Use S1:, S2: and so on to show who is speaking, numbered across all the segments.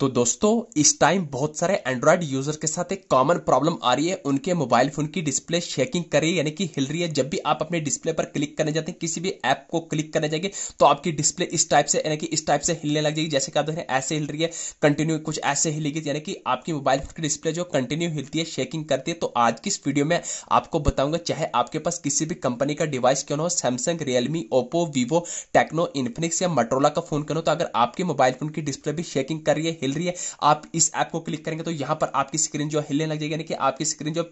S1: तो दोस्तों इस टाइम बहुत सारे एंड्रॉयड यूजर के साथ एक कॉमन प्रॉब्लम आ रही है उनके मोबाइल फोन की डिस्प्ले शेकिंग कर रही है यानी कि हिल रही है जब भी आप अपने डिस्प्ले पर क्लिक करने जाते हैं किसी भी ऐप को क्लिक करने जाएंगे तो आपकी डिस्प्ले इस टाइप से यानी कि इस टाइप से हिलने लग जाएगी जैसे कि आप देख रहे हैं ऐसे हिल रही है कंटिन्यू कुछ ऐसे हिलेगी यानी कि आपकी मोबाइल फोन की डिस्प्ले जो कंटिन्यू हिलती है शेकिंग करती है तो आज की इस वीडियो में आपको बताऊंगा चाहे आपके पास किसी भी कंपनी का डिवाइस क्यों ना हो Samsung Realme Oppo Vivo Tecno Infinix या मटोला का फोन क्यों हो तो अगर आपके मोबाइल फोन की डिस्प्ले भी शेकिंग कर रही है हिल रही है आप इस ऐप को क्लिक करेंगे तो यहां पर आपकी स्क्रीन जो हिलने लग जाएगी यानी कि आपकी स्क्रीन जो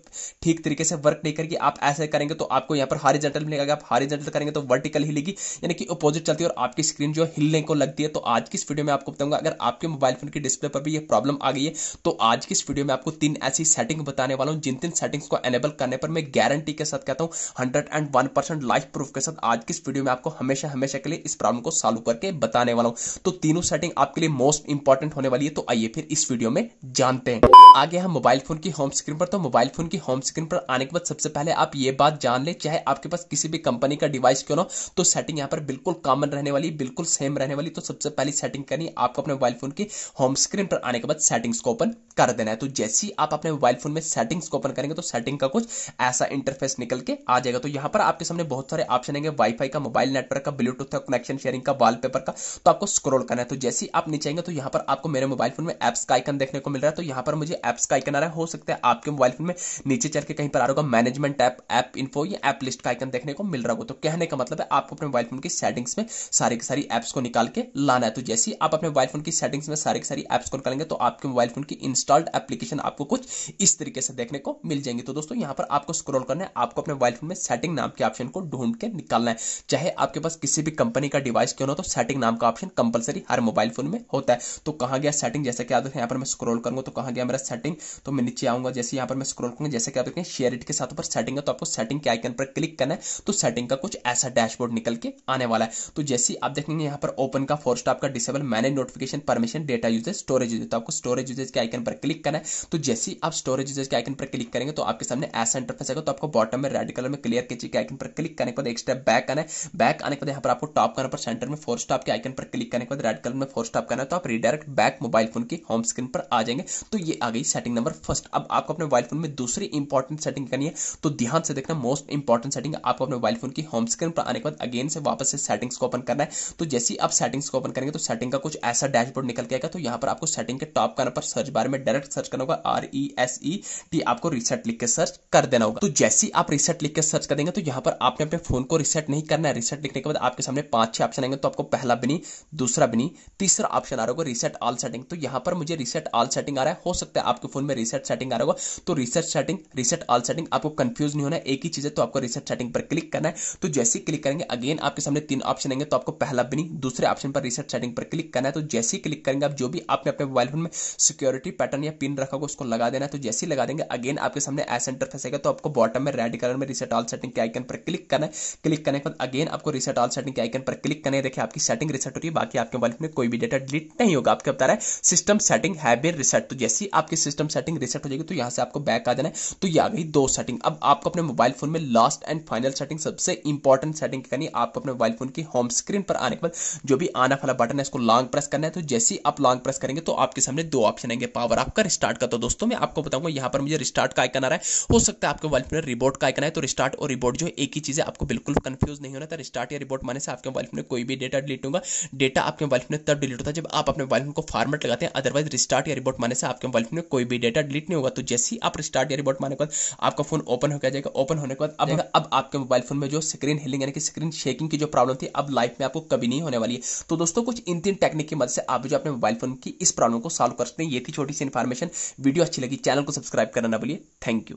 S1: ठीक तरीके से वर्क नहीं करेगी आप ऐसे करेंगे तो आपको यहां पर हॉरिजेंटल मिलेगा अगर आप हॉरिजेंटल करेंगे तो वर्टिकल हिलेगी यानी कि अपोजिट चलती है और आपकी स्क्रीन जो हिलने को लगती है तो आज की इस वीडियो में आपको बताऊंगा अगर आपके मोबाइल फोन की डिस्प्ले पर भी यह प्रॉब्लम आ गई है तो आज की इस वीडियो में आपको तीन ऐसी सेटिंग बताने वाला हूं जिन तीन सेटिंग्स को एनेबल करने पर मैं गारंटी के साथ कहता हूं hundred and one percent life proof के साथ आज की इस वीडियो में आपको हमेशा हमेशा के लिए इस प्रॉब्लम को सॉल्व करके बताने वाला हूं तो तीनों सेटिंग आपके लिए मोस्ट इंपॉर्टेंट होने वाली है रही तो आइए फिर इस वीडियो में जानते हैं आगे हम मोबाइल फोन की होम स्क्रीन पर तो मोबाइल फोन की होम स्क्रीन पर आने के बाद सबसे पहले आप ये बात जान ले चाहे आपके पास किसी भी कंपनी का डिवाइस क्यों ना तो सेटिंग यहाँ पर बिल्कुल कॉमन रहने वाली बिल्कुल सेम रहने वाली तो सबसे पहले सेटिंग करनी आपको अपने मोबाइल फोन की होम स्क्रीन पर आने के बाद सेटिंग्स को ओपन कर देना है तो जैसे ही आप अपने मोबाइल फोन में सेटिंग्स को ओपन करेंगे तो सेटिंग का कुछ ऐसा इंटरफेस निकल के आ जाएगा तो यहाँ पर आपके सामने बहुत सारे ऑप्शन आएंगे वाईफाई का मोबाइल नेटवर्क का ब्लूटूथ का कनेक्शन शेयरिंग का वॉलपेपर का तो आपको स्क्रोल करना है तो जैसे ही आप नीचे आएंगे तो यहाँ पर आपको मेरे मोबाइल फोन में एप्स का आइकन देखने को मिल रहा है तो यहाँ पर मुझे एप्स का आइकन आ रहा है हो सकता है आपके मोबाइल फोन में नीचे चल के कहीं पर आ रहा होगा मैनेजमेंट ऐप ऐप इन्फो या ऐप लिस्ट का आइकन देखने को मिल रहा होगा तो कहने का मतलब है आपको अपने मोबाइल फोन की सेटिंग्स में सारे की सारी ऐप्स को निकाल के लाना है तो जैसे ही आप अपने मोबाइल फोन की सेटिंग्स में सारे की सारी ऐप्स को निकालेंगे तो आपके मोबाइल फोन की इंस्टॉल्ड एप्लीकेशन आपको कुछ इस तरीके से देखने को मिल जाएंगे तो दोस्तों यहाँ पर आपको स्क्रॉल करना है आपको अपने मोबाइल फोन में सेटिंग नाम के ऑप्शन को ढूंढ के निकालना है चाहे आपके पास किसी भी कंपनी का डिवाइस क्यों ना हो तो सेटिंग नाम का ऑप्शन कंपलसरी हर मोबाइल फोन में होता है तो कहा गया सेटिंग जैसे कि आप देखें यहाँ पर मैं स्क्रॉल करूंगा तो कहाँ गया मेरा सेटिंग तो मैं नीचे आऊंगा जैसे यहाँ पर मैं स्क्रॉल करूंगा जैसे कि आप देखें शेयर इट के साथ ऊपर सेटिंग है तो आपको सेटिंग के आइकन पर क्लिक करना है तो सेटिंग का कुछ ऐसा डैशबोर्ड निकल के आने वाला है तो जैसे आप देखेंगे यहाँ पर ओपन का फोर स्टॉप का disable manage notification permission data usage storage usage तो आपको स्टोरेज यूजेज के आइकन पर क्लिक करना है तो जैसे आप स्टोरेज यूजेज के आइकन पर क्लिक करेंगे तो आपके सामने ऐसा इंटरफेस आएगा तो आपको बॉटम में रेड कलर में क्लियर के आइकन पर क्लिक करने के बाद एक स्टेप बैक आना है बैक आने के बाद यहाँ पर आपको टॉप करना पर सेंटर में फोर स्टॉप के आइकन पर क्लिक करने के बाद रेड कलर में फोर स्टॉप करना है तो आप रिडायरेक्ट बैक मोबाइल फोन के होम स्क्रीन पर आ जाएंगे तो ये आ गई सेटिंग नंबर फर्स्ट अब आपको अपने मोबाइल फोन में दूसरी इंपॉर्टेंट सेटिंग करनी है तो ध्यान से देखना मोस्ट इंपॉर्टेंट सेटिंग आपको अपने मोबाइल फोन की होम स्क्रीन पर आने के बाद अगेन से वापस से सेटिंग्स को ओपन करना है तो जैसे ही आप सेटिंग्स को ओपन करेंगे तो सेटिंग का कुछ ऐसा डैशबोर्ड निकल के आएगा तो यहां पर आपको सेटिंग के टॉप कॉर्नर पर सर्च बार में डायरेक्ट सर्च करना होगा R E S E T आपको रिसेट लिख के सर्च कर देना होगा तो जैसे ही आप रिसेट लिख के सर्च कर देंगे तो यहां पर आपने अपने फोन को रिसेट नहीं करना है रिसेट लिखने के बाद आपके सामने पांच छह ऑप्शन आएंगे तो आपको पहला भी नहीं दूसरा भी नहीं तीसरा ऑप्शन आ रहा होगा रिसेट ऑल सेटिंग सेटिंग तो यहां पर मुझे रिसेट ऑल सेटिंग आ रहा है हो सकता है आपके फोन में रिसेट सेटिंग आ रहा होगा तो reset setting reset all setting आपको कंफ्यूज नहीं होना है एक ही चीज है तो आपको रिसेट सेटिंग पर क्लिक करना है तो जैसे ही क्लिक करेंगे अगेन आपके सामने तीन ऑप्शन आएंगे तो आपको पहला भी नहीं दूसरे ऑप्शन पर रिसेट सेटिंग पर क्लिक करना है तो जैसे ही क्लिक करेंगे आप जो भी आपने अपने मोबाइल फोन में सिक्योरिटी पैटर्न या पिन रखा होगा उसको लगा देना है तो जैसे ही लगा देंगे अगेन आपके सामने ऐसा इंटरफेस आएगा तो आपको बॉटम में रेड कलर में रिसेट ऑल सेटिंग के आइकन पर क्लिक करना है क्लिक करने के बाद अगेन आपको रिसेट ऑल सेटिंग के आइकन पर क्लिक करने देखिए आपकी सेटिंग रिसेट हो रही है बाकी आपके मोबाइल में कोई भी डेटा डिलीट नहीं होगा आपके बता रहा है सिस्टम सेटिंग हैव रिसेट तो जैसे ही आपकी सिस्टम सेटिंग रिसेट हो जाएगी तो यहां से आपको बैक आ जाना है तो ये आ गई दो सेटिंग अब आपको अपने मोबाइल फोन में लास्ट एंड फाइनल सेटिंग सबसे इंपॉर्टेंट सेटिंग करनी आपको अपने मोबाइल फोन की होम स्क्रीन पर आने के बाद जो भी आना फाला बटन है इसको लॉन्ग प्रेस करना है तो जैसे ही आप लॉन्ग प्रेस करेंगे तो आपके सामने दो ऑप्शन आएंगे पावर आपका रिस्टार्ट का तो दोस्तों मैं आपको बताऊंगा यहां पर मुझे रिस्टार्ट का आइकन आ रहा है हो सकता है आपके मोबाइल फोन में रिबोट का आइकन तो है तो रिस्टार्ट और रिबोट जो एक ही चीज़ है आपको बिल्कुल कंफ्यूज नहीं होना था तो रिस्टार्ट या रिबोट माने से आपके मोबाइल फोन में कोई भी डेटा डिलीट होगा डेटा आपके मोबाइल फोन में तब डिलीट होता है जब आप अपने मोबाइल फोन को फार्मेट मिनट लगाते हैं अदरवाइज रिस्टार्ट या रिबोट माने से आपके मोबाइल में कोई भी डेटा डिलीट नहीं होगा तो जैसे ही आप रिस्टार्ट या रिबोट माने के बाद आपका फोन ओपन हो जाएगा ओपन होने के बाद अब अब आपके मोबाइल फोन में जो स्क्रीन हिलिंग यानी कि स्क्रीन शेकिंग की जो प्रॉब्लम थी अब लाइफ में आपको कभी नहीं होने वाली है तो दोस्तों कुछ इन तीन टेक्निक की मदद से आप जो अपने मोबाइल फोन की इस प्रॉब्लम को सॉल्व कर सकते हैं ये थी छोटी सी इन्फॉर्मेशन वीडियो अच्छी लगी चैनल को सब्सक्राइब करना ना थैंक यू